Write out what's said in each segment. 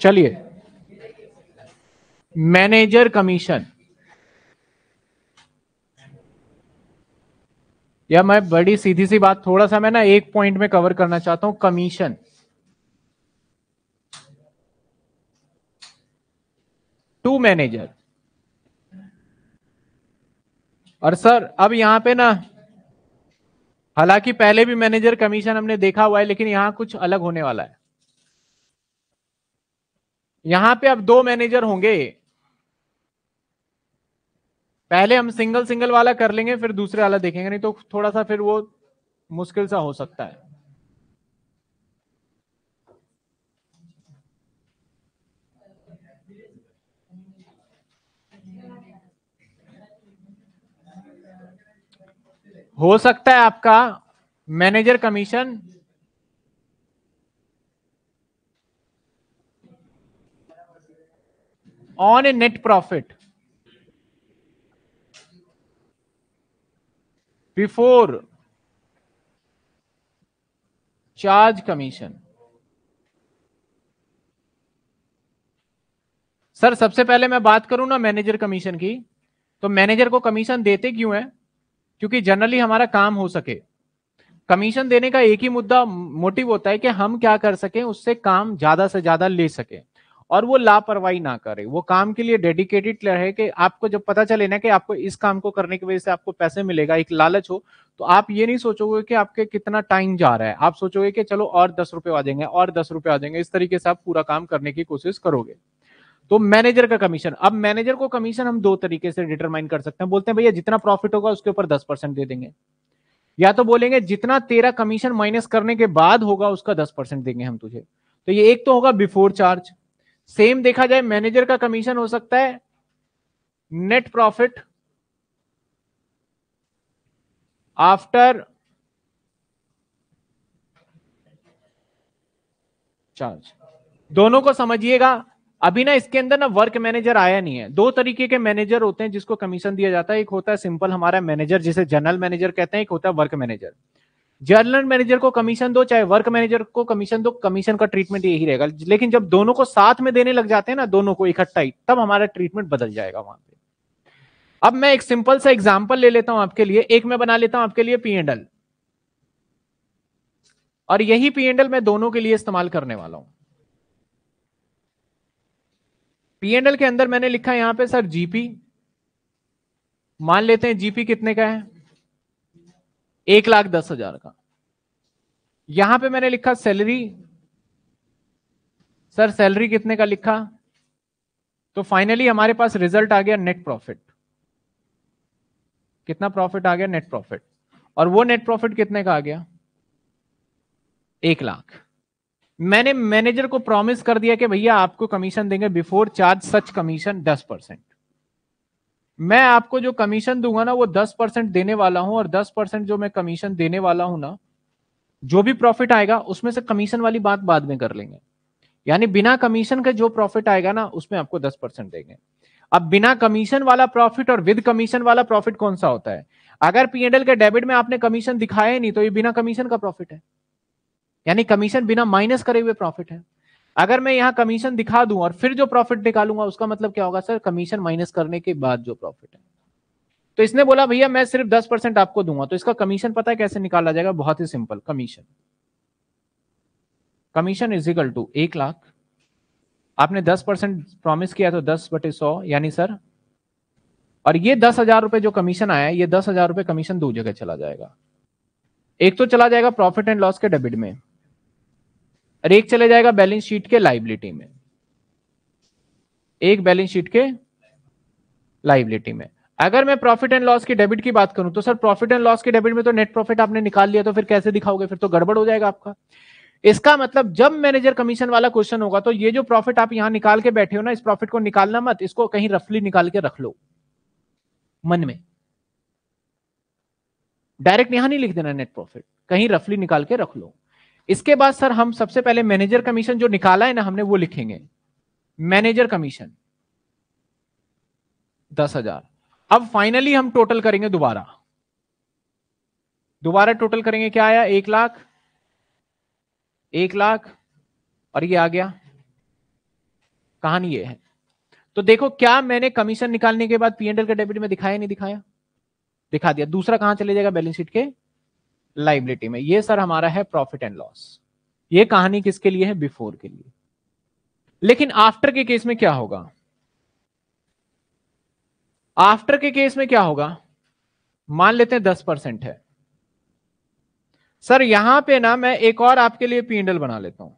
चलिए manager commission या मैं बड़ी सीधी सी बात थोड़ा सा मैं ना एक पॉइंट में कवर करना चाहता हूं कमीशन टू मैनेजर और सर अब यहां पे ना हालांकि पहले भी मैनेजर कमीशन हमने देखा हुआ है लेकिन यहां कुछ अलग होने वाला है यहां पे अब दो मैनेजर होंगे पहले हम सिंगल सिंगल वाला कर लेंगे फिर दूसरे वाला देखेंगे नहीं तो थोड़ा सा फिर वो मुश्किल सा हो सकता है हो सकता है आपका manager commission on a net profit before charge commission sir सबसे पहले मैं बात करूं ना मैनेजर कमीशन की तो मैनेजर को कमीशन देते क्यों है क्योंकि जनरली हमारा काम हो सके कमीशन देने का एक ही मुद्दा मोटिव होता है कि हम क्या कर सके उससे काम ज्यादा से ज्यादा ले सके और वो लापरवाही ना करे वो काम के लिए डेडिकेटेड रहे कि आपको जब पता चले ना कि आपको इस काम को करने की वजह से आपको पैसे मिलेगा एक लालच हो तो आप ये नहीं सोचोगे कि आपके कितना टाइम जा रहा है आप सोचोगे कि चलो और दस रुपये आ जाएंगे और दस रुपये आ जाएंगे इस तरीके से आप पूरा काम करने की कोशिश करोगे तो मैनेजर का कमीशन अब मैनेजर को कमीशन हम दो तरीके से डिटरमाइन कर सकते हैं बोलते हैं भैया जितना प्रॉफिट होगा उसके ऊपर दस परसेंट दे देंगे या तो बोलेंगे जितना तेरा कमीशन माइनस करने के बाद होगा उसका दस परसेंट देंगे हम तुझे तो ये एक तो होगा बिफोर चार्ज सेम देखा जाए मैनेजर का कमीशन हो सकता है नेट प्रॉफिट आफ्टर चार्ज दोनों को समझिएगा अभी ना इसके अंदर ना वर्क मैनेजर आया नहीं है दो तरीके के मैनेजर होते हैं जिसको कमीशन दिया जाता है एक होता है सिंपल हमारा मैनेजर जिसे जनरल मैनेजर कहते हैं एक होता है वर्क मैनेजर जर्नल मैनेजर को कमीशन दो चाहे वर्क मैनेजर को कमीशन दो कमीशन का ट्रीटमेंट यही रहेगा लेकिन जब दोनों को साथ में देने लग जाते हैं ना दोनों को इकट्ठा ही तब हमारा ट्रीटमेंट बदल जाएगा वहां पे अब मैं एक सिंपल सा एग्जाम्पल ले लेता हूं आपके लिए एक मैं बना लेता हूं आपके लिए पी एंडल और यही पी एंडल मैं दोनों के लिए इस्तेमाल करने वाला हूं पी एंडल के अंदर मैंने लिखा यहां पे सर जीपी मान लेते हैं जीपी कितने का है एक लाख दस हजार का यहां पे मैंने लिखा सैलरी सर सैलरी कितने का लिखा तो फाइनली हमारे पास रिजल्ट आ गया नेट प्रॉफिट कितना प्रॉफिट आ गया नेट प्रॉफिट और वो नेट प्रॉफिट कितने का आ गया एक लाख मैंने मैनेजर को प्रॉमिस कर दिया कि भैया आपको कमीशन देंगे बिफोर चार्ज सच कमीशन दस परसेंट मैं आपको जो कमीशन दूंगा ना वो दस परसेंट देने वाला हूं और दस परसेंट जो मैं कमीशन देने वाला हूं ना जो भी प्रॉफिट आएगा उसमें से कमीशन वाली बात बाद में कर लेंगे यानी बिना कमीशन का जो प्रॉफिट आएगा ना उसमें आपको दस परसेंट देंगे अब बिना कमीशन वाला प्रॉफिट और विद कमीशन वाला प्रॉफिट कौन सा होता है अगर पीएनएल के डेबिट में आपने कमीशन दिखाया नहीं तो ये बिना कमीशन का प्रॉफिट है यानी कमीशन बिना माइनस करे हुए प्रॉफिट है अगर मैं यहाँ कमीशन दिखा दूं और फिर जो प्रॉफिट निकालूंगा उसका मतलब क्या होगा सर कमीशन माइनस करने के बाद जो प्रॉफिट है तो इसने बोला भैया मैं सिर्फ दस परसेंट आपको दूंगा तो इसका कमीशन पता है कैसे निकाला जाएगा बहुत ही simple commission commission is equal to एक लाख आपने दस परसेंट प्रॉमिस किया तो दस बटे सौ यानी सर और ये दस हजार रुपए जो कमीशन आया ये दस हजार रुपए कमीशन दो जगह चला जाएगा एक तो चला जाएगा प्रॉफिट एंड लॉस के डेबिट में और एक चले जाएगा बैलेंस शीट के लाइबिलिटी में एक बैलेंस शीट के लाइबिलिटी में अगर मैं प्रॉफिट एंड लॉस की डेबिट की बात करूं तो सर प्रॉफिट एंड लॉस के डेबिट में तो नेट प्रॉफिट आपने निकाल लिया तो फिर कैसे दिखाओगे फिर तो गड़बड़ हो जाएगा आपका इसका मतलब जब मैनेजर कमीशन वाला क्वेश्चन होगा तो ये जो प्रॉफिट आप यहां निकाल के बैठे हो ना इस प्रॉफिट को निकालना मत इसको कहीं रफली निकाल के रख लो मन में डायरेक्ट यहां नहीं लिख देना नेट प्रॉफिट कहीं रफली निकाल के रख लो इसके बाद सर हम सबसे पहले मैनेजर कमीशन जो निकाला है ना हमने वो लिखेंगे मैनेजर कमीशन दस हजार अब फाइनली हम टोटल करेंगे दोबारा दोबारा टोटल करेंगे क्या आया एक लाख एक लाख और ये आ गया कहानी ये है तो देखो क्या मैंने कमीशन निकालने के बाद पीएनएल के डेबिट में दिखाया नहीं दिखाया दिखा दिया दूसरा कहां चले जाएगा बैलेंस शीट के लाइबिलिटी में ये सर हमारा है प्रॉफिट एंड लॉस ये कहानी किसके लिए है बिफोर के लिए लेकिन आफ्टर के केस में क्या होगा आफ्टर के केस में क्या होगा मान लेते हैं दस परसेंट है सर यहां पे ना मैं एक और आपके लिए पीएंडल बना लेता हूं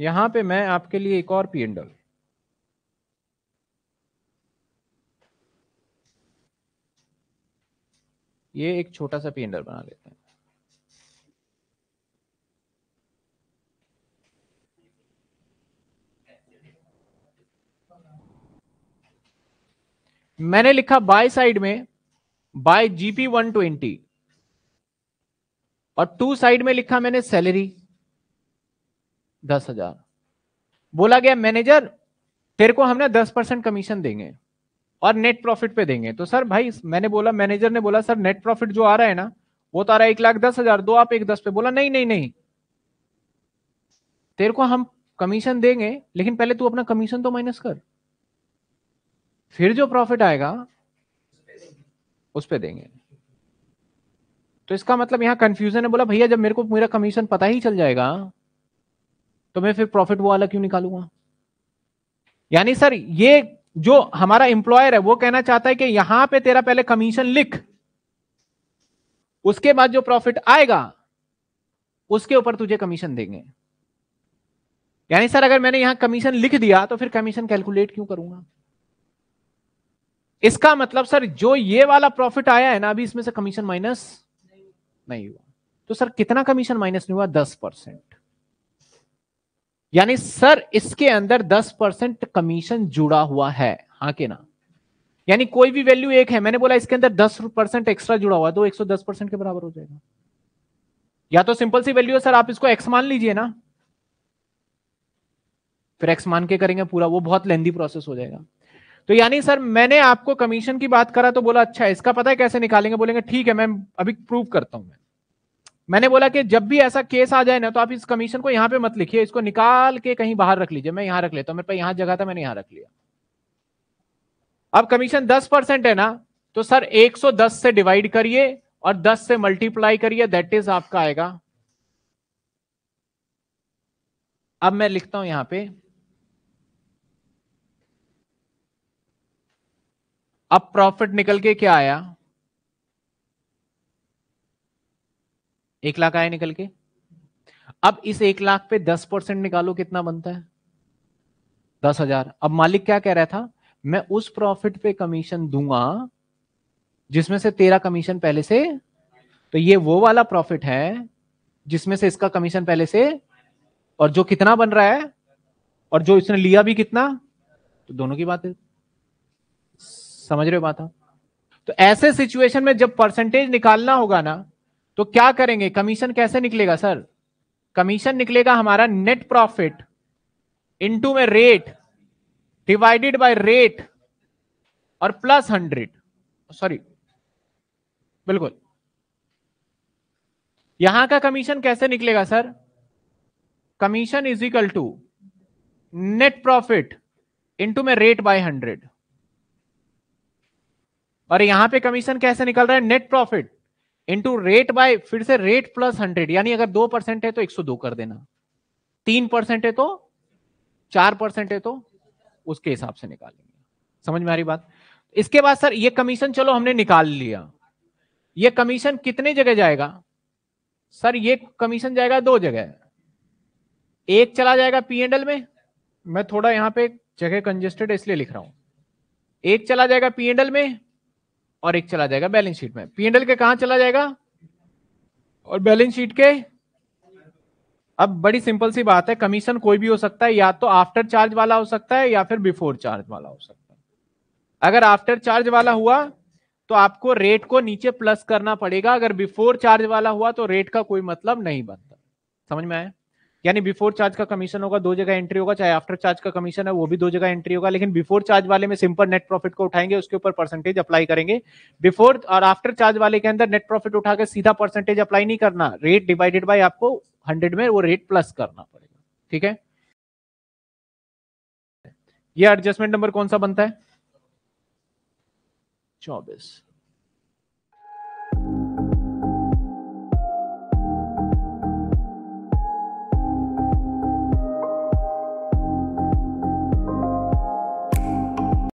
यहां पे मैं आपके लिए एक और पीएंडल ये एक छोटा सा पेंडर बना लेते हैं मैंने लिखा बाय साइड में बाय जीपी 120 और टू साइड में लिखा मैंने सैलरी दस हजार बोला गया मैनेजर तेरे को हमने दस परसेंट कमीशन देंगे और नेट प्रॉफिट पे देंगे तो सर भाई मैंने बोला मैनेजर ने बोला सर नेट प्रॉफिट जो आ रहा है ना वो तो आ रहा है एक लाख दस हजार दो आप एक दस पे बोला नहीं नहीं नहीं तेरे को हम कमीशन देंगे लेकिन पहले तू अपना कमीशन तो माइनस कर फिर जो प्रॉफिट आएगा उस पर देंगे तो इसका मतलब यहां कंफ्यूजन है बोला भैया जब मेरे को मेरा कमीशन पता ही चल जाएगा तो मैं फिर प्रॉफिट वो वाला क्यों निकालूंगा यानी सर ये जो हमारा एम्प्लॉयर है वो कहना चाहता है कि यहां पे तेरा पहले कमीशन लिख उसके बाद जो प्रॉफिट आएगा उसके ऊपर तुझे कमीशन देंगे यानी सर अगर मैंने यहां कमीशन लिख दिया तो फिर कमीशन कैलकुलेट क्यों करूंगा इसका मतलब सर जो ये वाला प्रॉफिट आया है ना अभी इसमें से कमीशन माइनस नहीं हुआ तो सर कितना कमीशन माइनस नहीं हुआ दस परसेंट यानी सर इसके अंदर 10 परसेंट कमीशन जुड़ा हुआ है हाँ के ना यानी कोई भी वैल्यू एक है मैंने बोला इसके अंदर 10 परसेंट एक्स्ट्रा जुड़ा हुआ है तो 110 परसेंट के बराबर हो जाएगा या तो सिंपल सी वैल्यू है सर आप इसको एक्स मान लीजिए ना फिर एक्स मान के करेंगे पूरा वो बहुत लेंदी प्रोसेस हो जाएगा तो यानी सर मैंने आपको कमीशन की बात करा तो बोला अच्छा इसका पता है कैसे निकालेंगे बोलेंगे ठीक है मैं अभी प्रूव करता हूं मैं मैंने बोला कि जब भी ऐसा केस आ जाए ना तो आप इस कमीशन को यहां पे मत लिखिए इसको निकाल के कहीं बाहर रख लीजिए मैं यहां रख लेता हूं मेरे पास यहां जगह था मैंने यहां रख लिया अब कमीशन दस परसेंट है ना तो सर 110 से डिवाइड करिए और 10 से मल्टीप्लाई करिए दैट इज आपका आएगा अब मैं लिखता हूं यहां पे अब प्रॉफिट निकल के क्या आया एक लाख आया निकल के अब इस एक लाख पे दस परसेंट निकालो कितना बनता है दस हजार अब मालिक क्या कह रहा था मैं उस प्रॉफिट पे कमीशन दूंगा जिसमें से तेरा कमीशन पहले से तो ये वो वाला प्रॉफिट है जिसमें से इसका कमीशन पहले से और जो कितना बन रहा है और जो इसने लिया भी कितना तो दोनों की बात है समझ रहे हो बात हाँ। तो ऐसे सिचुएशन में जब परसेंटेज निकालना होगा ना तो क्या करेंगे कमीशन कैसे निकलेगा सर कमीशन निकलेगा हमारा नेट प्रॉफिट इनटू में रेट डिवाइडेड बाय रेट और प्लस हंड्रेड सॉरी बिल्कुल यहां का कमीशन कैसे निकलेगा sir commission is equal to net profit into में रेट बाय हंड्रेड और यहां पे कमीशन कैसे निकल रहा है net profit into rate by फिर से रेट प्लस हंड्रेड यानी अगर दो परसेंट है तो एक सौ दो कर देना तीन परसेंट है तो चार परसेंट है तो उसके हिसाब से निकालेंगे समझ में आ रही बात इसके बाद सर ये कमीशन चलो हमने निकाल लिया ये कमीशन कितने जगह जाएगा सर ये कमीशन जाएगा दो जगह एक चला जाएगा पी एंडल में मैं थोड़ा यहाँ पे जगह कंजेस्टेड इसलिए लिख रहा हूं एक चला जाएगा पी एंडल में और एक चला जाएगा बैलेंस शीट में पीएनएल के कहा चला जाएगा और बैलेंस शीट के अब बड़ी सिंपल सी बात है कमीशन कोई भी हो सकता है या तो आफ्टर चार्ज वाला हो सकता है या फिर बिफोर चार्ज वाला हो सकता है अगर आफ्टर चार्ज वाला हुआ तो आपको रेट को नीचे प्लस करना पड़ेगा अगर बिफोर चार्ज वाला हुआ तो रेट का कोई मतलब नहीं बनता समझ में आया यानी बिफोर चार्ज का कमीशन होगा दो जगह एंट्री होगा चाहे आफ्टर चार्ज का कमीशन है वो भी दो जगह एंट्री होगा लेकिन बिफोर चार्ज वाले में सिंपल नेट प्रॉफिट को उठाएंगे उसके ऊपर परसेंटेज अप्लाई करेंगे बिफोर और आफ्टर चार्ज वाले के अंदर नेट प्रॉफिट उठाकर सीधा परसेंटेज अप्लाई नहीं करना रेट डिवाइडेड बाई आपको हंड्रेड में वो रेट प्लस करना पड़ेगा ठीक है ये एडजस्टमेंट नंबर कौन सा बनता है चौबीस